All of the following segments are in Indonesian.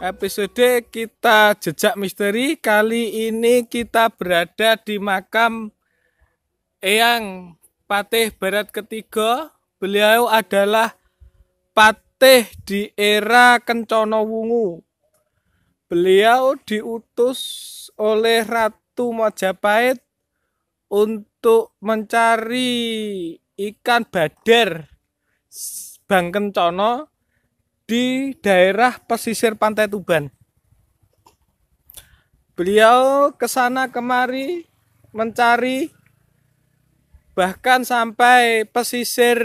episode kita jejak misteri kali ini kita berada di makam Eyang Patih Barat ketiga beliau adalah Patih di era Kencana Wungu beliau diutus oleh Ratu Majapahit untuk mencari ikan badar Bang Kencono di daerah pesisir pantai Tuban. Beliau ke sana kemari mencari bahkan sampai pesisir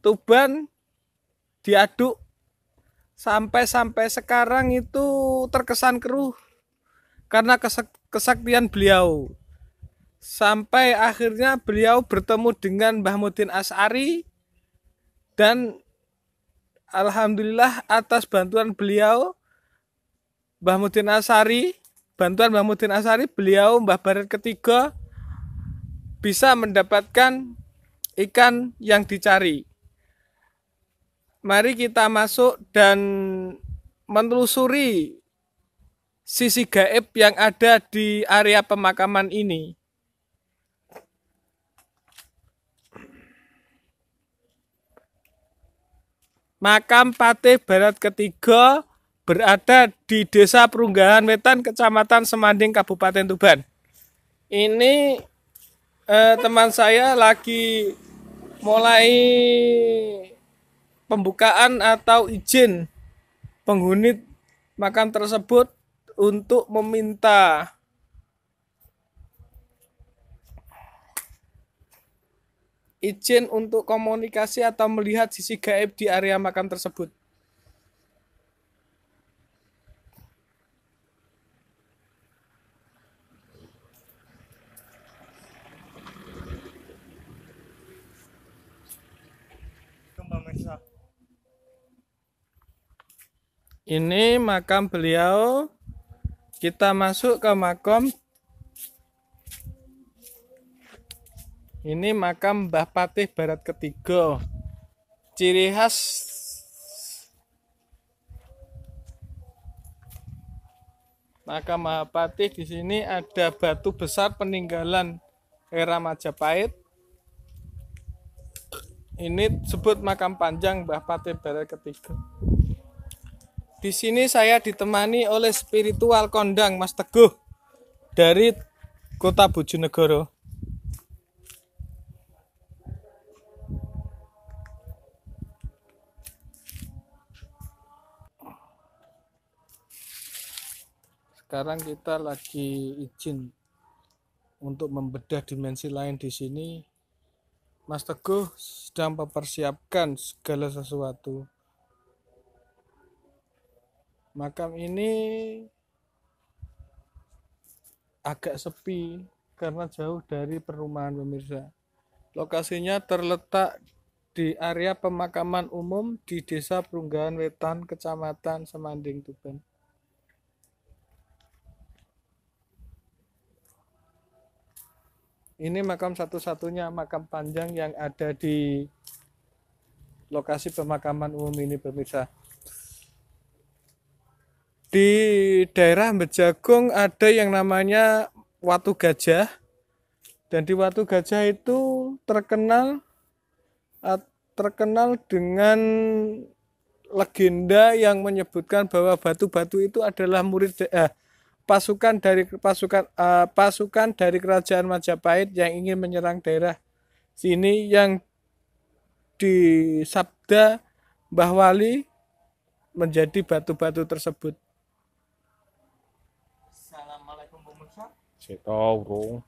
Tuban diaduk sampai-sampai sekarang itu terkesan keruh karena kesaktian beliau sampai akhirnya beliau bertemu dengan Mbah Mudin Asari dan Alhamdulillah atas bantuan beliau Mbah Mudin Asari bantuan Mbah Mudin Asari beliau Mbah Barat ketiga bisa mendapatkan ikan yang dicari Mari kita masuk dan menelusuri sisi gaib yang ada di area pemakaman ini Makam Patih Barat ketiga berada di Desa Perunggahan Wetan, Kecamatan Semanding, Kabupaten Tuban. Ini eh, teman saya lagi mulai pembukaan atau izin penghuni makam tersebut untuk meminta izin untuk komunikasi atau melihat sisi gaib di area makam tersebut. Ini makam beliau. Kita masuk ke makam Ini makam Mbah Patih Barat ketiga. Ciri khas Mbah Mahapatih di sini ada batu besar peninggalan era Majapahit. Ini sebut makam panjang Mbah Patih Barat ketiga. Di sini saya ditemani oleh spiritual kondang Mas Teguh dari Kota Bojonegoro. sekarang kita lagi izin untuk membedah dimensi lain di sini Mas Teguh sedang mempersiapkan segala sesuatu makam ini agak sepi karena jauh dari perumahan pemirsa lokasinya terletak di area pemakaman umum di Desa Perunggahan Wetan, Kecamatan Semanding, Tuban. Ini makam satu-satunya makam panjang yang ada di lokasi pemakaman umum ini pemirsa. Di daerah Bejagung ada yang namanya Watu Gajah. Dan di Watu Gajah itu terkenal terkenal dengan legenda yang menyebutkan bahwa batu-batu itu adalah murid eh, pasukan dari pasukan uh, pasukan dari kerajaan Majapahit yang ingin menyerang daerah sini yang di sabda Mbah Wali menjadi batu-batu tersebut. Assalamualaikum pemirsa. Cita urung.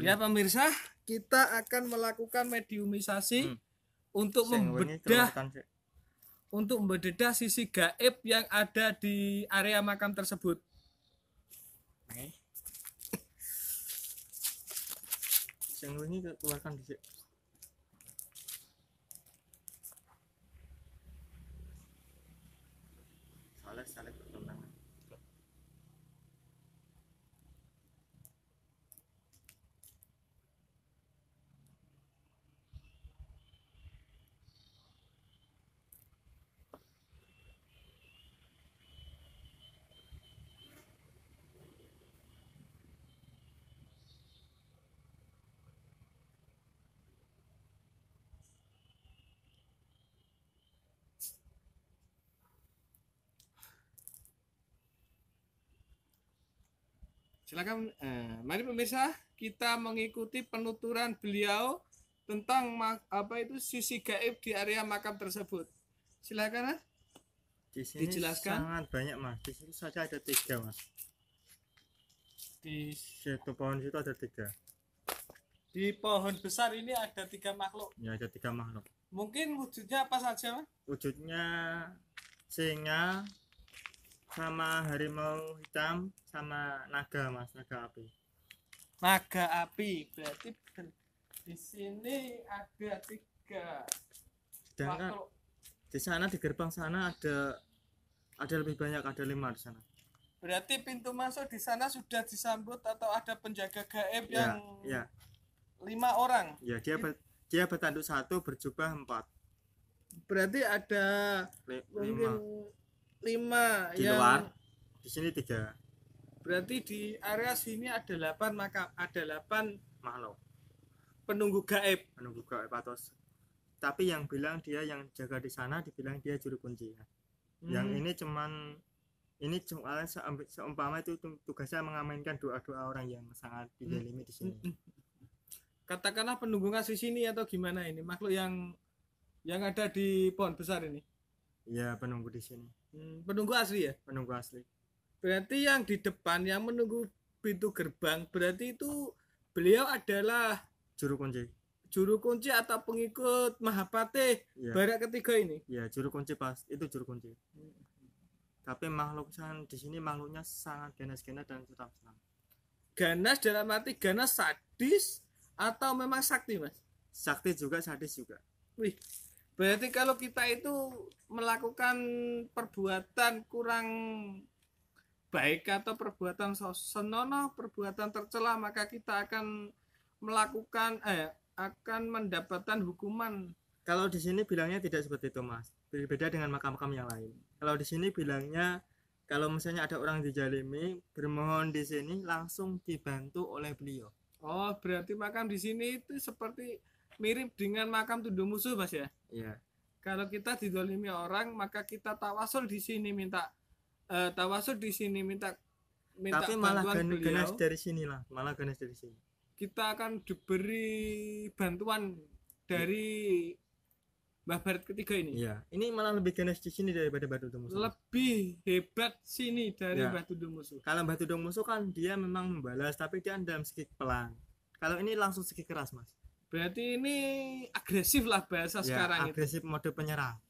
Ya pemirsa, kita akan melakukan mediumisasi hmm. untuk Seng membedah untuk membedah sisi gaib yang ada di area makam tersebut. Sing wingi keluarkan dhisik. Silakan, eh, mari pemirsa kita mengikuti penuturan beliau tentang apa itu sisi gaib di area makam tersebut. Silakan mas. Di sini Dijelaskan. sangat banyak mas. Di sini saja ada tiga mas. Di situ pohon situ ada tiga. Di pohon besar ini ada tiga makhluk. Ya ada tiga makhluk. Mungkin wujudnya apa saja mas? Wujudnya singa, sama harimau hitam sama naga mas naga api naga api berarti di sini ada tiga sedangkan Waktu... di sana di gerbang sana ada ada lebih banyak ada lima di sana berarti pintu masuk di sana sudah disambut atau ada penjaga gaib ya, yang ya. lima orang ya dia ber, dia bertanduk satu berjubah empat berarti ada Le, mungkin lima lima di yang luar di sini tiga berarti di area sini ada delapan maka ada delapan makhluk penunggu gaib penunggu gaib atau tapi yang bilang dia yang jaga di sana dibilang dia juru kunci hmm. yang ini cuman ini cuma seumpama itu tugasnya mengamankan doa-doa orang yang sangat dizalimi hmm. di sini hmm. katakanlah penunggu kasus sini atau gimana ini makhluk yang yang ada di pohon besar ini ya penunggu di sini Hmm, penunggu asli ya? Penunggu asli. Berarti yang di depan yang menunggu pintu gerbang berarti itu beliau adalah juru kunci. Juru kunci atau pengikut Mahapate ya. barat ketiga ini. Ya, juru kunci pas itu juru kunci. Hmm. Tapi makhluk di sini makhluknya sangat ganas-ganas dan tetap senang Ganas dalam arti ganas sadis atau memang sakti, Mas? Sakti juga sadis juga. Wih, Berarti kalau kita itu melakukan perbuatan kurang baik atau perbuatan senonoh, perbuatan tercela, maka kita akan melakukan eh akan mendapatkan hukuman. Kalau di sini bilangnya tidak seperti itu, Mas. Berbeda dengan makam-makam yang lain. Kalau di sini bilangnya kalau misalnya ada orang dijalimi, bermohon di sini langsung dibantu oleh beliau. Oh, berarti makam di sini itu seperti mirip dengan makam tuduh musuh mas ya iya kalau kita didolimi orang maka kita tawasul di sini minta uh, tawasul di sini minta minta tapi malah gen beliau. dari sini lah malah ganas dari sini kita akan diberi bantuan dari Mbah Barat ketiga ini. Iya, ini malah lebih ganas di sini daripada Batu Musuh. Lebih hebat sini dari ya. Batu Musuh. Kalau Batu Musuh kan dia memang membalas tapi dia dalam segi pelan. Kalau ini langsung segi keras, Mas. Berarti ini agresif lah bahasa ya, sekarang agresif itu. mode penyerang.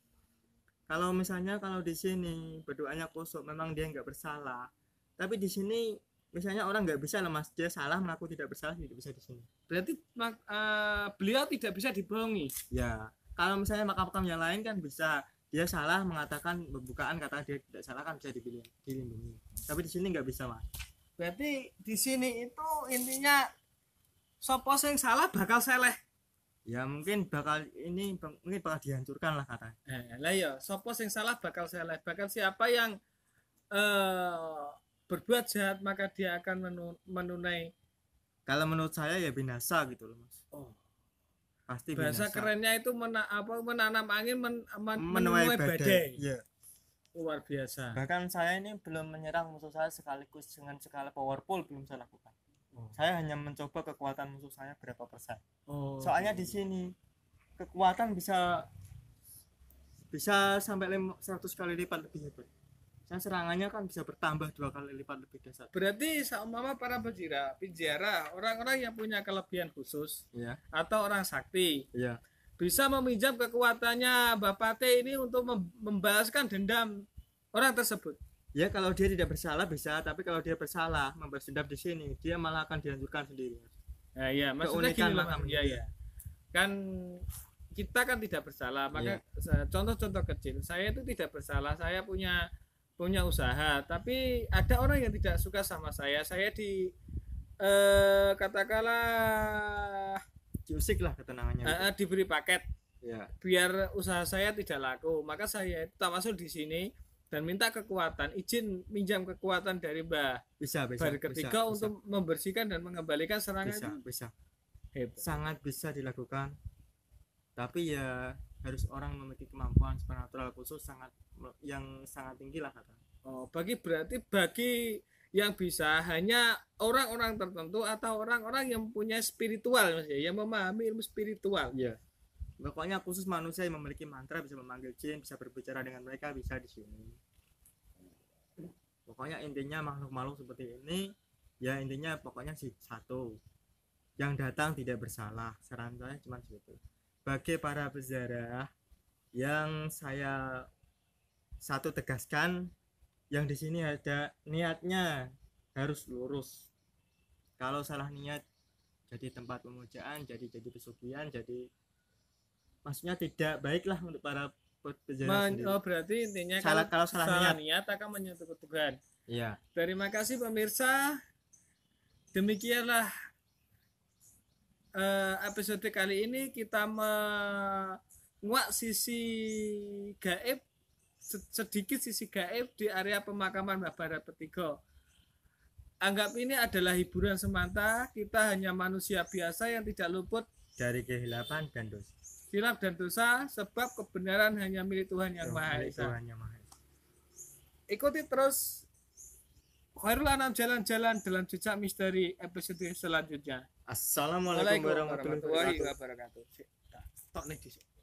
Kalau misalnya kalau di sini berdoanya kosong memang dia nggak bersalah. Tapi di sini misalnya orang nggak bisa lemas dia salah mengaku tidak bersalah tidak bisa di sini. Berarti uh, beliau tidak bisa dibohongi. Ya. Kalau misalnya makam-makam yang lain kan bisa dia salah mengatakan pembukaan kata dia tidak salah kan bisa dilindungi. Tapi di sini nggak bisa mas. Berarti di sini itu intinya sopo sing salah bakal seleh ya mungkin bakal ini mungkin bakal dihancurkan lah kata eh, lah ya sopo sing salah bakal seleh bakal siapa yang eh, berbuat jahat maka dia akan menunai kalau menurut saya ya binasa gitu loh mas oh pasti bahasa binasa. kerennya itu mena apa menanam angin men men menuai, menuai badai, badai. Yeah. luar biasa bahkan saya ini belum menyerang musuh saya sekaligus dengan skala powerful belum saya lakukan Oh. saya hanya mencoba kekuatan musuh saya berapa persen oh. soalnya di sini kekuatan bisa bisa sampai 100 kali lipat lebih hebat ya, dan serangannya kan bisa bertambah dua kali lipat lebih dasar. Berarti seumpama para pejira, penjara orang-orang yang punya kelebihan khusus ya. atau orang sakti, ya. bisa meminjam kekuatannya Bapak T ini untuk membalaskan dendam orang tersebut ya kalau dia tidak bersalah bisa tapi kalau dia bersalah membalas dendam di sini dia malah akan dihancurkan sendiri ya ya maksudnya gini ya ya kan kita kan tidak bersalah iya. maka contoh contoh-contoh kecil saya itu tidak bersalah saya punya punya usaha tapi ada orang yang tidak suka sama saya saya di eh, katakanlah diusik lah ketenangannya gitu. eh, eh, diberi paket ya. biar usaha saya tidak laku maka saya tak masuk di sini dan minta kekuatan izin minjam kekuatan dari Mbah bisa bisa Bar ketiga bisa, untuk bisa. membersihkan dan mengembalikan serangan bisa itu. bisa Hebat. sangat bisa dilakukan tapi ya harus orang memiliki kemampuan supernatural khusus sangat yang sangat tinggi lah kata oh bagi berarti bagi yang bisa hanya orang-orang tertentu atau orang-orang yang punya spiritual ya yang memahami ilmu spiritual ya Pokoknya khusus manusia yang memiliki mantra bisa memanggil jin, bisa berbicara dengan mereka, bisa di sini. Pokoknya intinya makhluk-makhluk seperti ini, ya intinya pokoknya si satu yang datang tidak bersalah. Saran saya cuma segitu. Bagi para peziarah yang saya satu tegaskan, yang di sini ada niatnya harus lurus. Kalau salah niat jadi tempat pemujaan, jadi jadi pesugihan, jadi maksudnya tidak baik lah untuk para pejalan oh berarti intinya salah kalau, kalau salah, salah ya. niat, niat akan menyentuh Tuhan Ya. terima kasih pemirsa demikianlah uh, episode kali ini kita menguak sisi gaib sedikit sisi gaib di area pemakaman Mbah Petigo anggap ini adalah hiburan semata kita hanya manusia biasa yang tidak luput dari kehilapan dan dosa silap dan dosa sebab kebenaran hanya milik Tuhan yang Maha Esa. Ikuti terus Khairul Anam jalan-jalan dalam jejak misteri episode selanjutnya. Assalamualaikum warahmatullahi wabarakatuh. nih